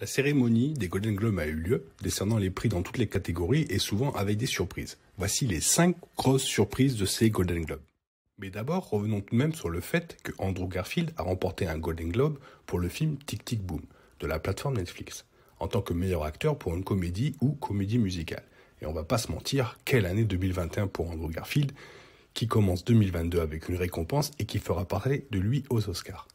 La cérémonie des Golden Globes a eu lieu, décernant les prix dans toutes les catégories et souvent avec des surprises. Voici les 5 grosses surprises de ces Golden Globes. Mais d'abord, revenons tout de même sur le fait que Andrew Garfield a remporté un Golden Globe pour le film Tic Tic Boom de la plateforme Netflix, en tant que meilleur acteur pour une comédie ou comédie musicale. Et on va pas se mentir, quelle année 2021 pour Andrew Garfield, qui commence 2022 avec une récompense et qui fera parler de lui aux Oscars.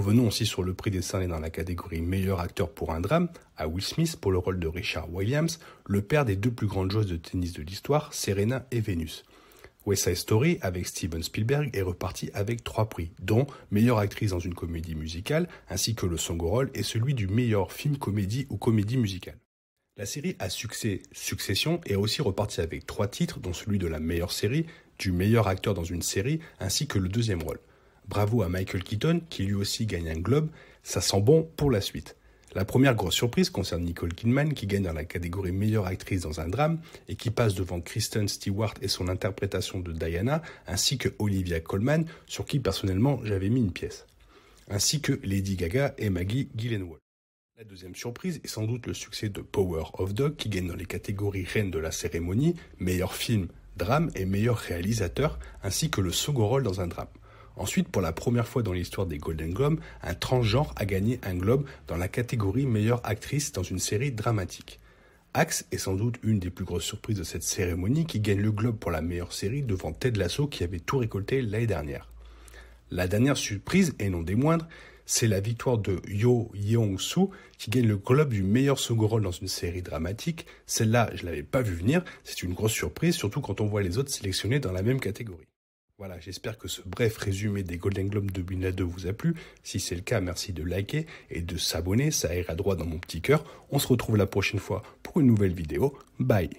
Revenons aussi sur le prix des scènes dans la catégorie meilleur acteur pour un drame, à Will Smith pour le rôle de Richard Williams, le père des deux plus grandes joueuses de tennis de l'histoire, Serena et Vénus. West Side Story avec Steven Spielberg est reparti avec trois prix, dont meilleure actrice dans une comédie musicale, ainsi que le rôle et celui du meilleur film comédie ou comédie musicale. La série à succès Succession est aussi repartie avec trois titres, dont celui de la meilleure série, du meilleur acteur dans une série, ainsi que le deuxième rôle. Bravo à Michael Keaton, qui lui aussi gagne un Globe, ça sent bon pour la suite. La première grosse surprise concerne Nicole Kidman, qui gagne dans la catégorie meilleure actrice dans un drame et qui passe devant Kristen Stewart et son interprétation de Diana, ainsi que Olivia Colman, sur qui personnellement j'avais mis une pièce, ainsi que Lady Gaga et Maggie Gyllenhaal. La deuxième surprise est sans doute le succès de Power of Dog, qui gagne dans les catégories reine de la cérémonie, meilleur film, drame et meilleur réalisateur, ainsi que le second rôle dans un drame. Ensuite, pour la première fois dans l'histoire des Golden Globes, un transgenre a gagné un globe dans la catégorie meilleure actrice dans une série dramatique. Axe est sans doute une des plus grosses surprises de cette cérémonie qui gagne le globe pour la meilleure série devant Ted Lasso qui avait tout récolté l'année dernière. La dernière surprise, et non des moindres, c'est la victoire de Yo Yeong-soo qui gagne le globe du meilleur second rôle dans une série dramatique. Celle-là, je ne l'avais pas vu venir, c'est une grosse surprise, surtout quand on voit les autres sélectionnés dans la même catégorie. Voilà, j'espère que ce bref résumé des Golden Globes 2002 vous a plu. Si c'est le cas, merci de liker et de s'abonner, ça ira droit dans mon petit cœur. On se retrouve la prochaine fois pour une nouvelle vidéo. Bye